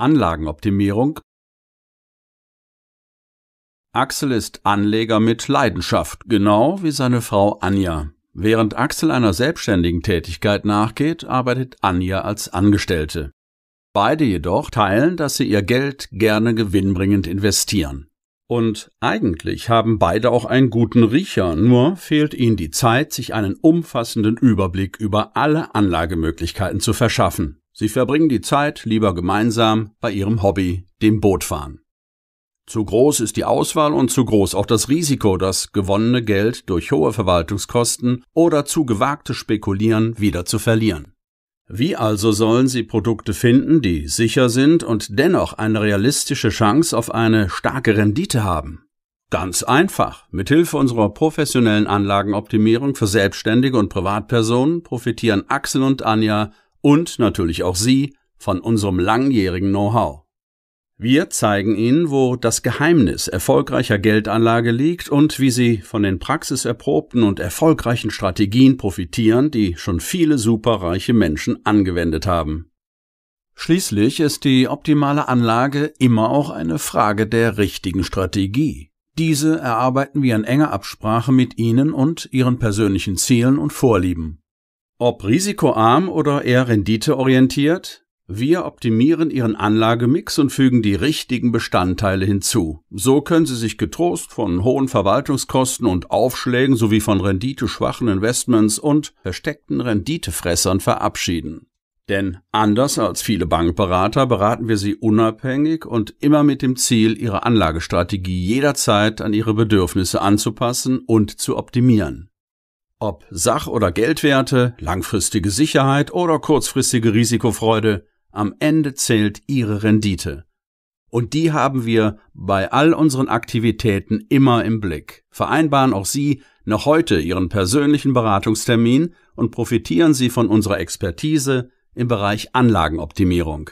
Anlagenoptimierung. Axel ist Anleger mit Leidenschaft, genau wie seine Frau Anja. Während Axel einer selbstständigen Tätigkeit nachgeht, arbeitet Anja als Angestellte. Beide jedoch teilen, dass sie ihr Geld gerne gewinnbringend investieren. Und eigentlich haben beide auch einen guten Riecher, nur fehlt ihnen die Zeit, sich einen umfassenden Überblick über alle Anlagemöglichkeiten zu verschaffen. Sie verbringen die Zeit lieber gemeinsam bei ihrem Hobby, dem Bootfahren. Zu groß ist die Auswahl und zu groß auch das Risiko, das gewonnene Geld durch hohe Verwaltungskosten oder zu gewagte Spekulieren wieder zu verlieren. Wie also sollen sie Produkte finden, die sicher sind und dennoch eine realistische Chance auf eine starke Rendite haben? Ganz einfach. Mithilfe unserer professionellen Anlagenoptimierung für Selbstständige und Privatpersonen profitieren Axel und Anja und natürlich auch Sie von unserem langjährigen Know-how. Wir zeigen Ihnen, wo das Geheimnis erfolgreicher Geldanlage liegt und wie Sie von den praxiserprobten und erfolgreichen Strategien profitieren, die schon viele superreiche Menschen angewendet haben. Schließlich ist die optimale Anlage immer auch eine Frage der richtigen Strategie. Diese erarbeiten wir in enger Absprache mit Ihnen und Ihren persönlichen Zielen und Vorlieben. Ob risikoarm oder eher renditeorientiert, wir optimieren Ihren Anlagemix und fügen die richtigen Bestandteile hinzu. So können Sie sich getrost von hohen Verwaltungskosten und Aufschlägen sowie von renditeschwachen Investments und versteckten Renditefressern verabschieden. Denn anders als viele Bankberater beraten wir Sie unabhängig und immer mit dem Ziel, Ihre Anlagestrategie jederzeit an Ihre Bedürfnisse anzupassen und zu optimieren. Ob Sach- oder Geldwerte, langfristige Sicherheit oder kurzfristige Risikofreude, am Ende zählt ihre Rendite. Und die haben wir bei all unseren Aktivitäten immer im Blick. Vereinbaren auch Sie noch heute Ihren persönlichen Beratungstermin und profitieren Sie von unserer Expertise im Bereich Anlagenoptimierung.